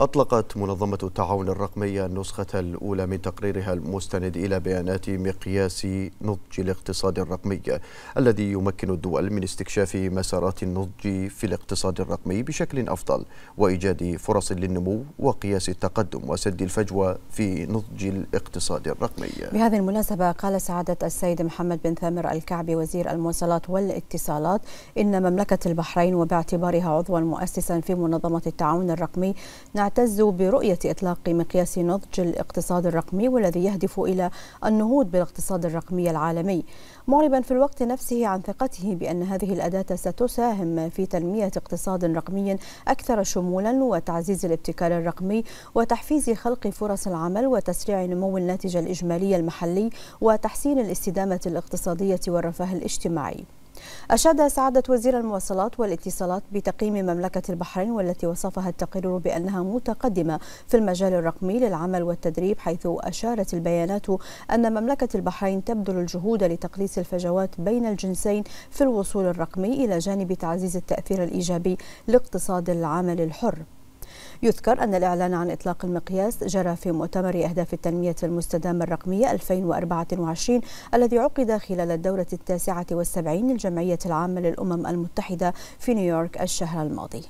أطلقت منظمة التعاون الرقمية النسخة الأولى من تقريرها المستند إلى بيانات مقياس نضج الاقتصاد الرقمي الذي يمكن الدول من استكشاف مسارات النضج في الاقتصاد الرقمي بشكل أفضل وإيجاد فرص للنمو وقياس التقدم وسد الفجوة في نضج الاقتصاد الرقمي بهذه المناسبة قال سعادة السيد محمد بن ثامر الكعبي وزير المواصلات والاتصالات إن مملكة البحرين وباعتبارها عضوا مؤسسا في منظمة التعاون الرقمي يعتز برؤية إطلاق مقياس نضج الاقتصاد الرقمي والذي يهدف إلى النهوض بالاقتصاد الرقمي العالمي معربا في الوقت نفسه عن ثقته بأن هذه الأداة ستساهم في تنمية اقتصاد رقمي أكثر شمولا وتعزيز الابتكار الرقمي وتحفيز خلق فرص العمل وتسريع نمو الناتج الإجمالي المحلي وتحسين الاستدامة الاقتصادية والرفاه الاجتماعي أشاد سعادة وزير المواصلات والاتصالات بتقييم مملكة البحرين والتي وصفها التقرير بأنها متقدمة في المجال الرقمي للعمل والتدريب حيث أشارت البيانات أن مملكة البحرين تبذل الجهود لتقليص الفجوات بين الجنسين في الوصول الرقمي إلى جانب تعزيز التأثير الإيجابي لاقتصاد العمل الحر يذكر أن الإعلان عن إطلاق المقياس جرى في مؤتمر أهداف التنمية المستدامة الرقمية 2024 الذي عقد خلال الدورة التاسعة والسبعين للجمعية العامة للأمم المتحدة في نيويورك الشهر الماضي